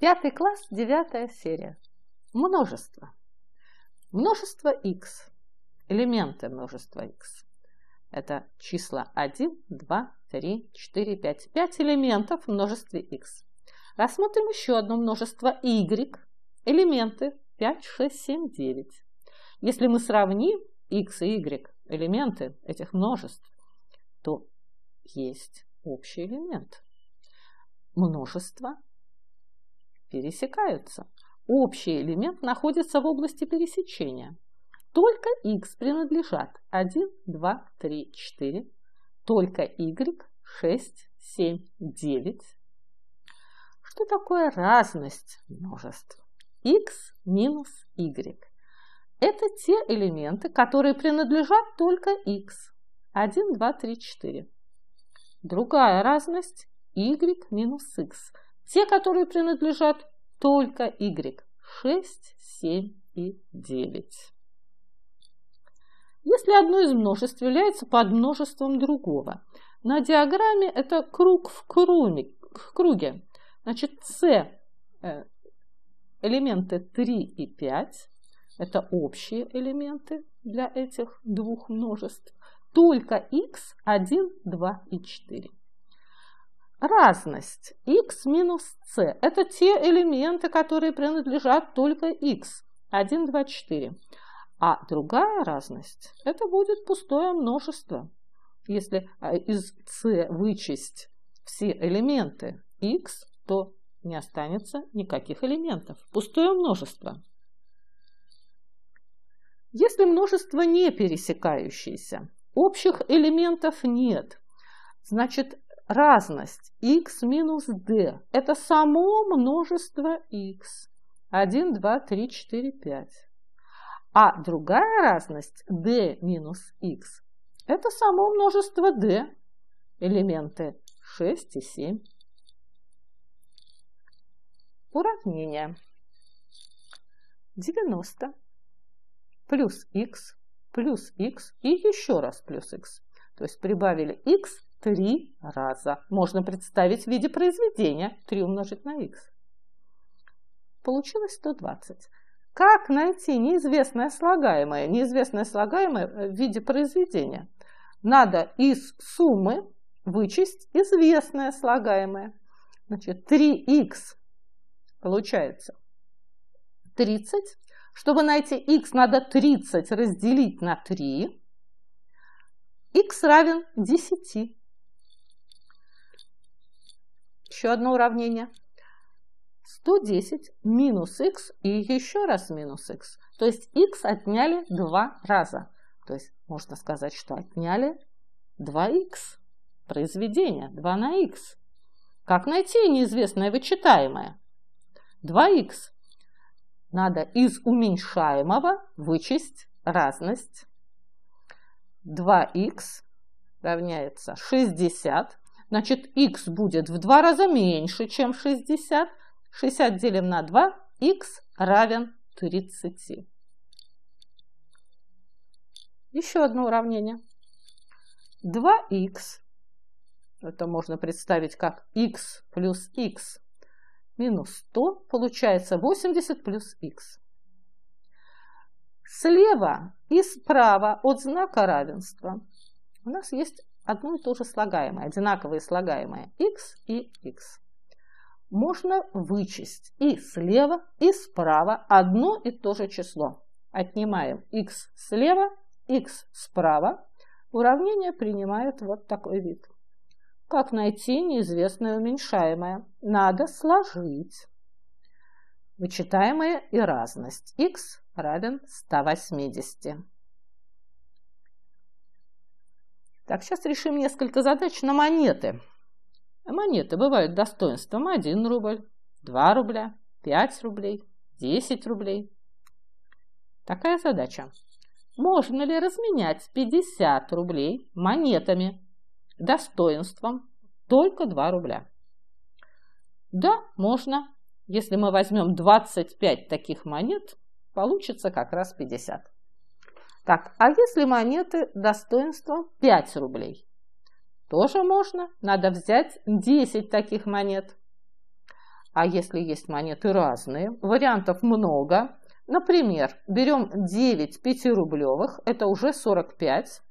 Пятый класс, девятая серия. Множество. Множество x. Элементы множества x. Это числа 1, 2, 3, 4, 5. 5 элементов в множестве x. Рассмотрим еще одно множество y. Элементы 5, 6, 7, 9. Если мы сравним x и y, элементы этих множеств, то есть общий элемент. Множество пересекаются. Общий элемент находится в области пересечения. Только x принадлежат 1, 2, 3, 4. Только y 6, 7, 9. Что такое разность множеств? x минус y. Это те элементы, которые принадлежат только x. 1, 2, 3, 4. Другая разность y минус x – те, которые принадлежат только Y. 6, 7 и 9. Если одно из множеств является подмножеством другого, на диаграмме это круг в круге. В круге. Значит, С э, элементы 3 и 5 – это общие элементы для этих двух множеств. Только x 1, 2 и 4. Разность x минус c – это те элементы, которые принадлежат только x. 1, 2, 4. А другая разность – это будет пустое множество. Если а, из c вычесть все элементы x, то не останется никаких элементов. Пустое множество. Если множество не пересекающееся, общих элементов нет, значит разность x минус d. Это само множество x. 1, 2, 3, 4, 5. А другая разность d минус x – это само множество d, а элементы 6 и 7. Уравнение. 90 плюс x плюс x и еще раз плюс x. То есть прибавили x три раза. Можно представить в виде произведения 3 умножить на х. Получилось 120. Как найти неизвестное слагаемое? Неизвестное слагаемое э, в виде произведения. Надо из суммы вычесть известное слагаемое. Значит, 3х получается 30. Чтобы найти х, надо 30 разделить на 3. х равен 10. Еще одно уравнение. 110 минус x и еще раз минус x. То есть x отняли два раза. То есть можно сказать, что отняли 2х. Произведение 2 на x. Как найти неизвестное вычитаемое? 2х. Надо из уменьшаемого вычесть разность. 2х равняется 60 Значит, x будет в два раза меньше, чем 60. 60 делим на 2, x равен 30. Еще одно уравнение. 2 x это можно представить как x плюс x минус 100, получается 80 плюс x. Слева и справа от знака равенства у нас есть одно и то же слагаемое, одинаковые слагаемые x и x. Можно вычесть и слева, и справа одно и то же число. Отнимаем x слева, x справа. Уравнение принимает вот такой вид. Как найти неизвестное уменьшаемое? Надо сложить вычитаемое и разность. x равен 180. Так, сейчас решим несколько задач на монеты. Монеты бывают достоинством 1 рубль, 2 рубля, 5 рублей, 10 рублей. Такая задача. Можно ли разменять 50 рублей монетами достоинством только 2 рубля? Да, можно. Если мы возьмем 25 таких монет, получится как раз 50. Так, а если монеты достоинством 5 рублей? Тоже можно, надо взять 10 таких монет. А если есть монеты разные, вариантов много. Например, берем 9 пятирублевых, это уже 45.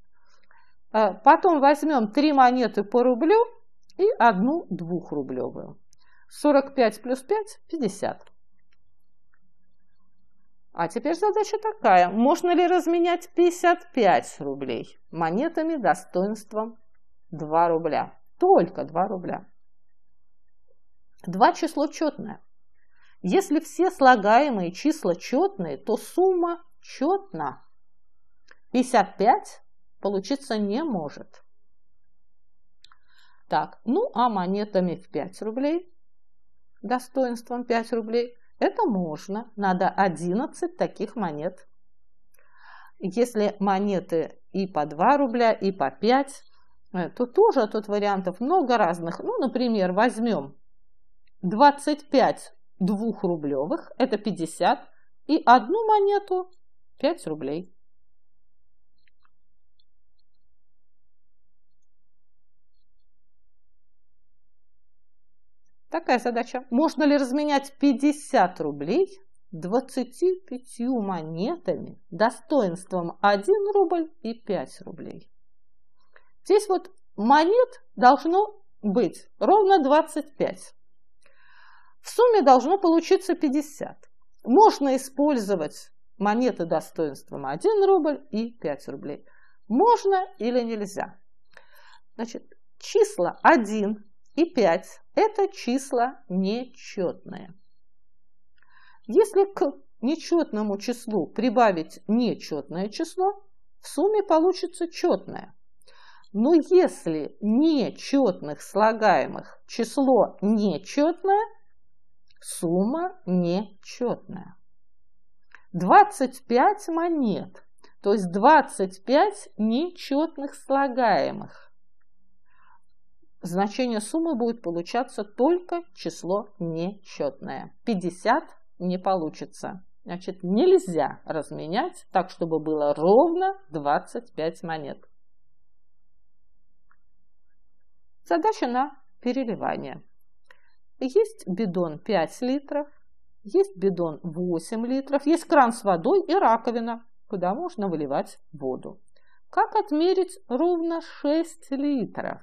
А, потом возьмем 3 монеты по рублю и одну двухрублевую. рублевую 45 плюс 5 – 50. А теперь задача такая. Можно ли разменять 55 рублей монетами достоинством 2 рубля? Только 2 рубля. Два число четное. Если все слагаемые числа четные, то сумма четна. 55 получиться не может. Так, ну а монетами в 5 рублей, достоинством 5 рублей – это можно. Надо 11 таких монет. Если монеты и по 2 рубля, и по 5, э, то тоже тут вариантов много разных. Ну, например, возьмем 25 двухрублевых, это 50, и одну монету 5 рублей. Такая задача. Можно ли разменять 50 рублей 25 монетами достоинством 1 рубль и 5 рублей? Здесь вот монет должно быть ровно 25. В сумме должно получиться 50. Можно использовать монеты достоинством 1 рубль и 5 рублей. Можно или нельзя? Значит, числа 1, и 5 – это числа нечетные. Если к нечетному числу прибавить нечетное число, в сумме получится четное. Но если нечетных слагаемых число нечетное, сумма нечетная. 25 монет, то есть 25 нечетных слагаемых значение суммы будет получаться только число нечетное. 50 не получится. Значит, нельзя разменять так, чтобы было ровно 25 монет. Задача на переливание. Есть бидон 5 литров, есть бидон 8 литров, есть кран с водой и раковина, куда можно выливать воду. Как отмерить ровно 6 литров?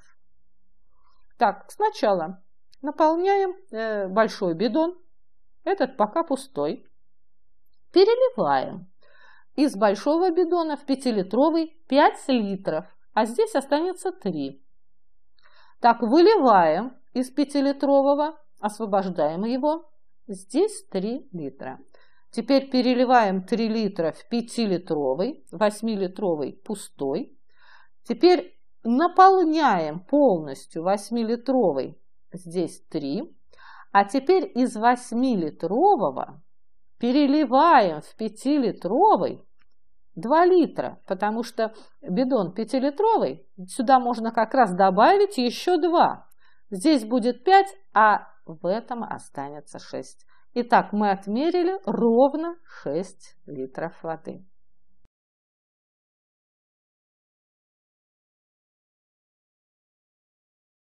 Так, сначала наполняем э, большой бидон. Этот пока пустой. Переливаем из большого бидона в 5-литровый 5 литров, а здесь останется 3. Так, выливаем из 5-литрового, освобождаем его. Здесь 3 литра. Теперь переливаем 3 литра в 5-литровый, 8-литровый пустой. Теперь наполняем полностью 8-литровый, здесь 3, а теперь из 8-литрового переливаем в 5-литровый 2 литра, потому что бидон 5-литровый, сюда можно как раз добавить еще 2. Здесь будет 5, а в этом останется 6. Итак, мы отмерили ровно 6 литров воды.